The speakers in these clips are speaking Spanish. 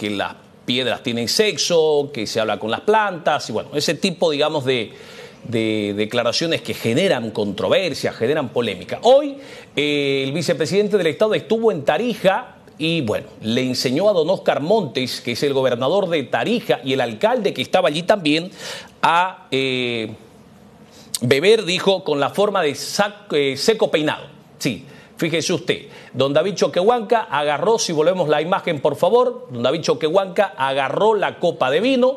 que las piedras tienen sexo, que se habla con las plantas, y bueno, ese tipo, digamos, de, declaraciones que generan controversia, generan polémica. Hoy eh, el vicepresidente del Estado estuvo en Tarija y bueno, le enseñó a don Oscar Montes, que es el gobernador de Tarija y el alcalde que estaba allí también, a eh, beber, dijo, con la forma de eh, seco peinado. Sí, Fíjese usted, don David Choquehuanca agarró, si volvemos la imagen por favor, don David Choquehuanca agarró la copa de vino.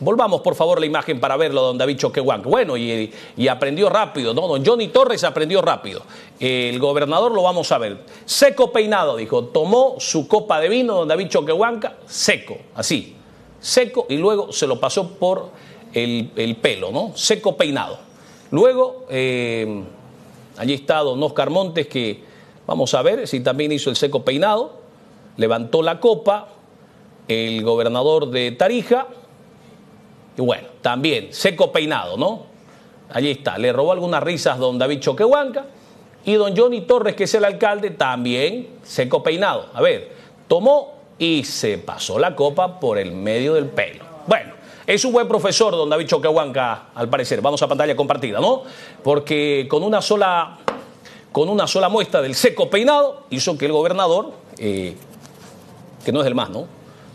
Volvamos por favor la imagen para verlo, don David Choquehuanca. Bueno, y, aprendió rápido, ¿no? Don Johnny Torres aprendió rápido. El gobernador lo vamos a ver. Seco peinado, dijo. Tomó su copa de vino, don David Choquehuanca, seco, así, seco, y luego se lo pasó por el, pelo, ¿no? Seco peinado. Luego... Eh, Allí está don Oscar Montes, que vamos a ver si también hizo el seco peinado, levantó la copa, el gobernador de Tarija, y bueno, también seco peinado, ¿no? Allí está, le robó algunas risas don David Choquehuanca y don Johnny Torres, que es el alcalde, también seco peinado. A ver, tomó y se pasó la copa por el medio del pelo. Bueno, es un buen profesor, don David Choquehuanca, al parecer. Vamos a pantalla compartida, ¿no? Porque con una sola, con una sola muestra del seco peinado hizo que el gobernador, eh, que no es del más, ¿no?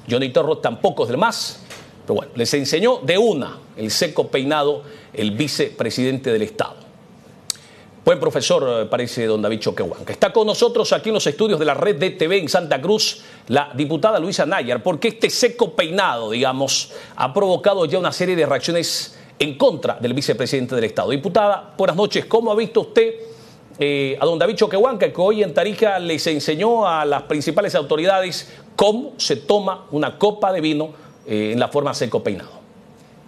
Johnny Toro tampoco es del más, pero bueno, les enseñó de una el seco peinado el vicepresidente del Estado. Buen profesor, eh, parece don David Choquehuanca. está con nosotros aquí en los estudios de la red de TV en Santa Cruz, la diputada Luisa Nayar, porque este seco peinado, digamos, ha provocado ya una serie de reacciones en contra del vicepresidente del Estado. Diputada, buenas noches. ¿Cómo ha visto usted eh, a don David Choquehuanca, que hoy en Tarija les enseñó a las principales autoridades cómo se toma una copa de vino eh, en la forma seco peinado?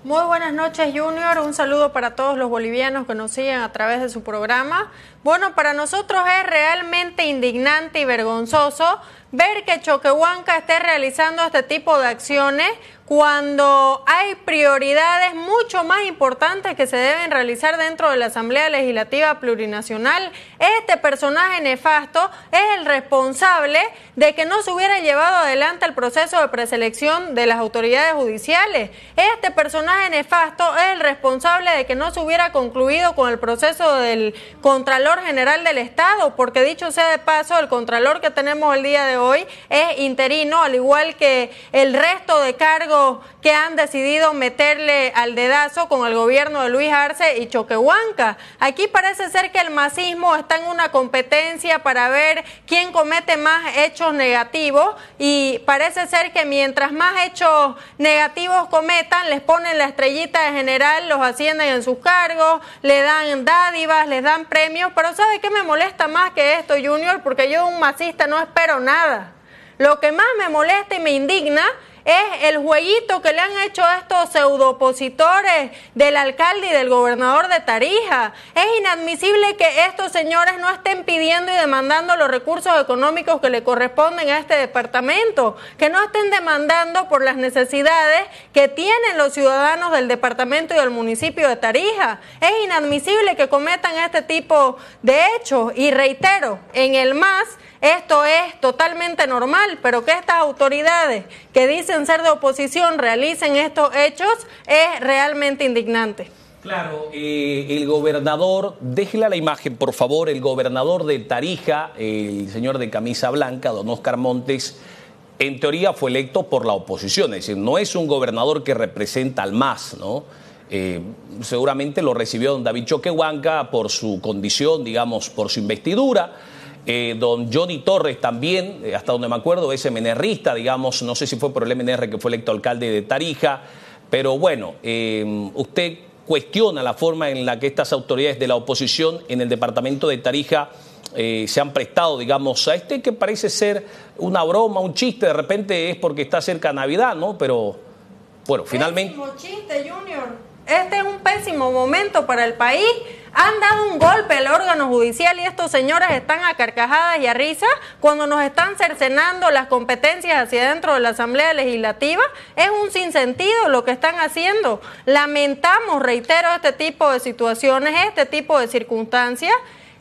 Muy buenas noches, Junior. Un saludo para todos los bolivianos que nos siguen a través de su programa. Bueno, para nosotros es realmente indignante y vergonzoso ver que Choquehuanca esté realizando este tipo de acciones cuando hay prioridades mucho más importantes que se deben realizar dentro de la Asamblea Legislativa Plurinacional. Este personaje nefasto es el responsable de que no se hubiera llevado adelante el proceso de preselección de las autoridades judiciales. Este personaje nefasto es el responsable de que no se hubiera concluido con el proceso del Contralor General del Estado, porque dicho sea de paso, el Contralor que tenemos el día de hoy es interino, al igual que el resto de cargos que han decidido meterle al dedazo con el gobierno de Luis Arce y Choquehuanca. Aquí parece ser que el masismo está en una competencia para ver quién comete más hechos negativos y parece ser que mientras más hechos negativos cometan, les ponen la estrellita de general, los ascienden en sus cargos, le dan dádivas, les dan premios, pero ¿sabe qué me molesta más que esto, Junior? Porque yo un masista no espero nada. Lo que más me molesta y me indigna es el jueguito que le han hecho a estos pseudopositores del alcalde y del gobernador de Tarija. Es inadmisible que estos señores no estén pidiendo y demandando los recursos económicos que le corresponden a este departamento, que no estén demandando por las necesidades que tienen los ciudadanos del departamento y del municipio de Tarija. Es inadmisible que cometan este tipo de hechos y reitero, en el MAS esto es totalmente normal, pero que estas autoridades que dicen ser de oposición realicen estos hechos es realmente indignante. Claro, eh, el gobernador, déjela la imagen, por favor, el gobernador de Tarija, el señor de camisa blanca, don Oscar Montes, en teoría fue electo por la oposición, es decir, no es un gobernador que representa al MAS, ¿no? Eh, seguramente lo recibió don David Choquehuanca por su condición, digamos, por su investidura eh, don Johnny Torres también, eh, hasta donde me acuerdo, es MNRista, digamos, no sé si fue por el MNR que fue electo alcalde de Tarija, pero bueno, eh, usted cuestiona la forma en la que estas autoridades de la oposición en el departamento de Tarija se han prestado, digamos, a este que parece ser una broma, un chiste, de repente es porque está cerca Navidad, ¿no? Pero, bueno, finalmente... Junior. Este es un pésimo momento para el país han dado un golpe al órgano judicial y estos señores están a carcajadas y a risa cuando nos están cercenando las competencias hacia dentro de la Asamblea Legislativa. Es un sinsentido lo que están haciendo. Lamentamos, reitero, este tipo de situaciones, este tipo de circunstancias.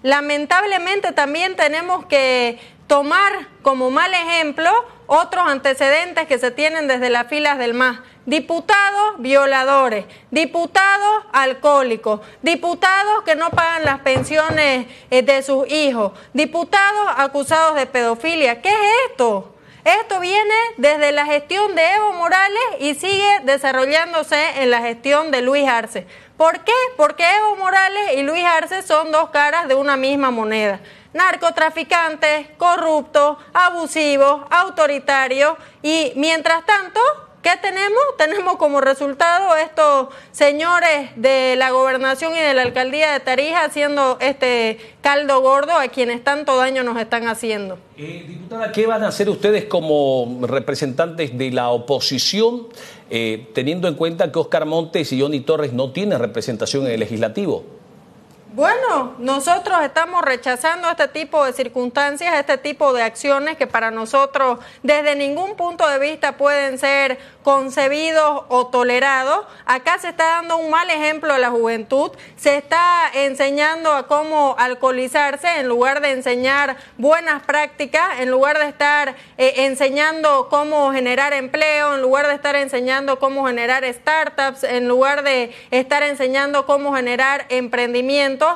Lamentablemente también tenemos que tomar como mal ejemplo otros antecedentes que se tienen desde las filas del MAS. Diputados violadores, diputados alcohólicos, diputados que no pagan las pensiones eh, de sus hijos, diputados acusados de pedofilia. ¿Qué es esto? Esto viene desde la gestión de Evo Morales y sigue desarrollándose en la gestión de Luis Arce. ¿Por qué? Porque Evo Morales y Luis Arce son dos caras de una misma moneda. Narcotraficantes, corruptos, abusivos, autoritarios y mientras tanto ¿Qué tenemos? Tenemos como resultado estos señores de la gobernación y de la alcaldía de Tarija haciendo este caldo gordo a quienes tanto daño nos están haciendo. Eh, diputada, ¿qué van a hacer ustedes como representantes de la oposición, eh, teniendo en cuenta que Oscar Montes y Johnny Torres no tienen representación en el legislativo? Bueno, nosotros estamos rechazando este tipo de circunstancias, este tipo de acciones que para nosotros desde ningún punto de vista pueden ser concebidos o tolerados. Acá se está dando un mal ejemplo a la juventud, se está enseñando a cómo alcoholizarse en lugar de enseñar buenas prácticas, en lugar de estar eh, enseñando cómo generar empleo, en lugar de estar enseñando cómo generar startups, en lugar de estar enseñando cómo generar emprendimiento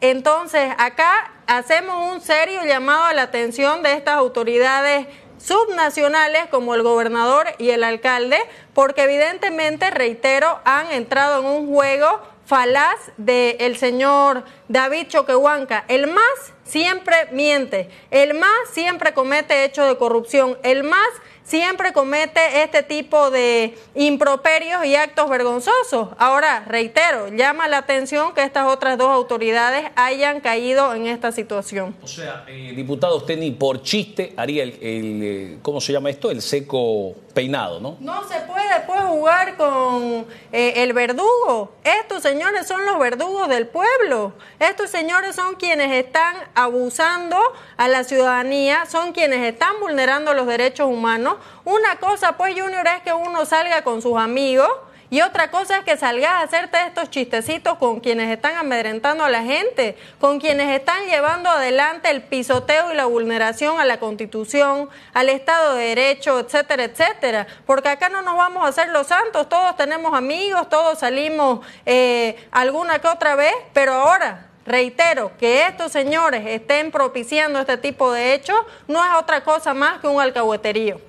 entonces, acá hacemos un serio llamado a la atención de estas autoridades subnacionales como el gobernador y el alcalde, porque evidentemente, reitero, han entrado en un juego falaz del señor David Choquehuanca, el más siempre miente, el más siempre comete hechos de corrupción, el más siempre comete este tipo de improperios y actos vergonzosos. Ahora, reitero, llama la atención que estas otras dos autoridades hayan caído en esta situación. O sea, eh, diputado, usted ni por chiste haría el, eh, ¿cómo se llama esto? El seco peinado, ¿no? No se puede pues, jugar con eh, el verdugo. Estos señores son los verdugos del pueblo. Estos señores son quienes están abusando a la ciudadanía, son quienes están vulnerando los derechos humanos. Una cosa, pues, Junior, es que uno salga con sus amigos y otra cosa es que salgas a hacerte estos chistecitos con quienes están amedrentando a la gente, con quienes están llevando adelante el pisoteo y la vulneración a la Constitución, al Estado de Derecho, etcétera, etcétera. Porque acá no nos vamos a hacer los santos, todos tenemos amigos, todos salimos eh, alguna que otra vez, pero ahora Reitero que estos señores estén propiciando este tipo de hechos no es otra cosa más que un alcahueterío.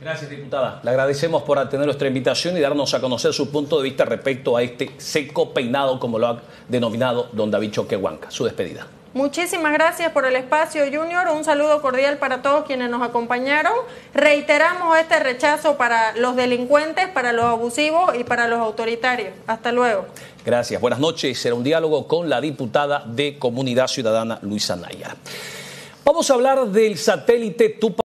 Gracias, diputada. Le agradecemos por atender nuestra invitación y darnos a conocer su punto de vista respecto a este seco peinado, como lo ha denominado don David Choquehuanca. Su despedida. Muchísimas gracias por el espacio, Junior. Un saludo cordial para todos quienes nos acompañaron. Reiteramos este rechazo para los delincuentes, para los abusivos y para los autoritarios. Hasta luego. Gracias. Buenas noches. Será un diálogo con la diputada de Comunidad Ciudadana, Luisa Naya. Vamos a hablar del satélite Tupac.